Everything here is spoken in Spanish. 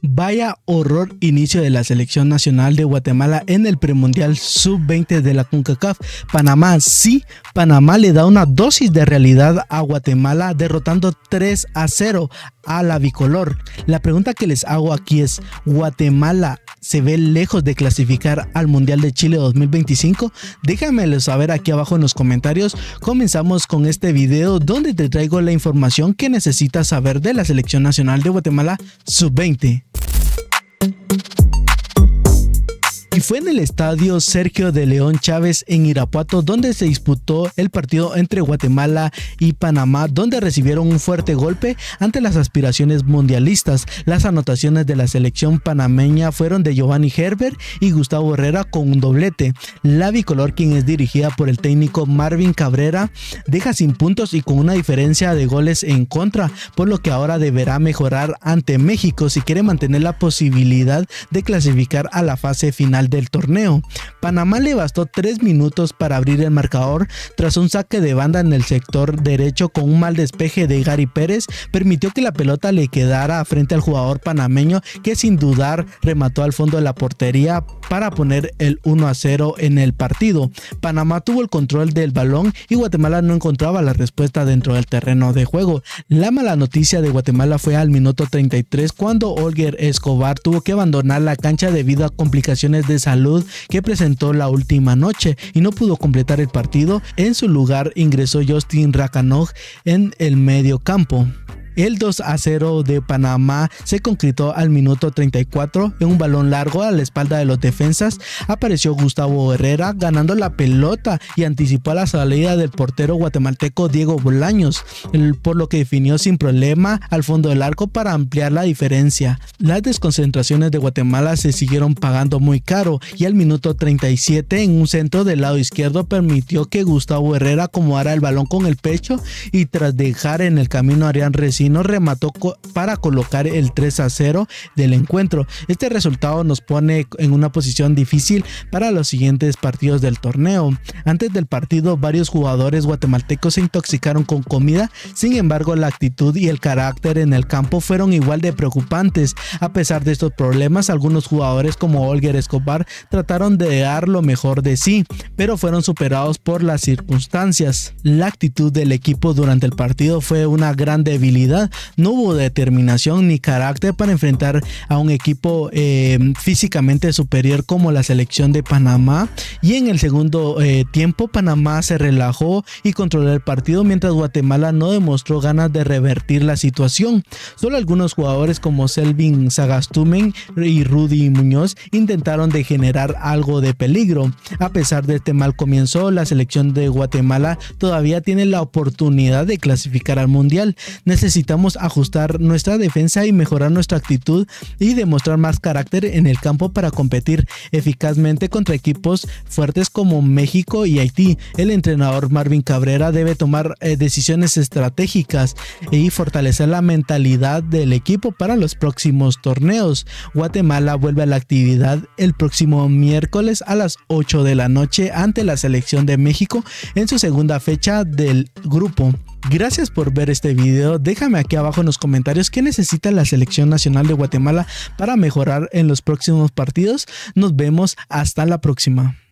Vaya horror inicio de la selección nacional de Guatemala en el premundial sub-20 de la CONCACAF. Panamá, sí, Panamá le da una dosis de realidad a Guatemala derrotando 3 a 0 a la bicolor. La pregunta que les hago aquí es, ¿Guatemala se ve lejos de clasificar al Mundial de Chile 2025? Déjamelo saber aquí abajo en los comentarios. Comenzamos con este video donde te traigo la información que necesitas saber de la Selección Nacional de Guatemala Sub-20 fue en el estadio Sergio de León Chávez en Irapuato donde se disputó el partido entre Guatemala y Panamá, donde recibieron un fuerte golpe ante las aspiraciones mundialistas. Las anotaciones de la selección panameña fueron de Giovanni Herbert y Gustavo Herrera con un doblete. La bicolor, quien es dirigida por el técnico Marvin Cabrera, deja sin puntos y con una diferencia de goles en contra, por lo que ahora deberá mejorar ante México si quiere mantener la posibilidad de clasificar a la fase final del torneo. Panamá le bastó tres minutos para abrir el marcador tras un saque de banda en el sector derecho con un mal despeje de Gary Pérez, permitió que la pelota le quedara frente al jugador panameño que sin dudar remató al fondo de la portería para poner el 1 a 0 en el partido. Panamá tuvo el control del balón y Guatemala no encontraba la respuesta dentro del terreno de juego. La mala noticia de Guatemala fue al minuto 33 cuando Olger Escobar tuvo que abandonar la cancha debido a complicaciones de salud que presentó la última noche y no pudo completar el partido, en su lugar ingresó Justin Rakanov en el medio campo. El 2 a 0 de Panamá se concretó al minuto 34 en un balón largo a la espalda de los defensas. Apareció Gustavo Herrera ganando la pelota y anticipó la salida del portero guatemalteco Diego Bolaños, por lo que definió sin problema al fondo del arco para ampliar la diferencia. Las desconcentraciones de Guatemala se siguieron pagando muy caro y al minuto 37 en un centro del lado izquierdo permitió que Gustavo Herrera acomodara el balón con el pecho y tras dejar en el camino harían recién y nos remató para colocar el 3 a 0 del encuentro. Este resultado nos pone en una posición difícil para los siguientes partidos del torneo. Antes del partido, varios jugadores guatemaltecos se intoxicaron con comida, sin embargo la actitud y el carácter en el campo fueron igual de preocupantes. A pesar de estos problemas, algunos jugadores como Olger Escobar trataron de dar lo mejor de sí, pero fueron superados por las circunstancias. La actitud del equipo durante el partido fue una gran debilidad no hubo determinación ni carácter para enfrentar a un equipo eh, físicamente superior como la selección de Panamá. Y en el segundo eh, tiempo Panamá se relajó y controló el partido mientras Guatemala no demostró ganas de revertir la situación. Solo algunos jugadores como Selvin Sagastumen y Rudy Muñoz intentaron de generar algo de peligro. A pesar de este mal comienzo, la selección de Guatemala todavía tiene la oportunidad de clasificar al Mundial necesitamos ajustar nuestra defensa y mejorar nuestra actitud y demostrar más carácter en el campo para competir eficazmente contra equipos fuertes como México y Haití. El entrenador Marvin Cabrera debe tomar eh, decisiones estratégicas y fortalecer la mentalidad del equipo para los próximos torneos. Guatemala vuelve a la actividad el próximo miércoles a las 8 de la noche ante la selección de México en su segunda fecha del grupo. Gracias por ver este video. Déjame aquí abajo en los comentarios qué necesita la selección nacional de Guatemala para mejorar en los próximos partidos. Nos vemos hasta la próxima.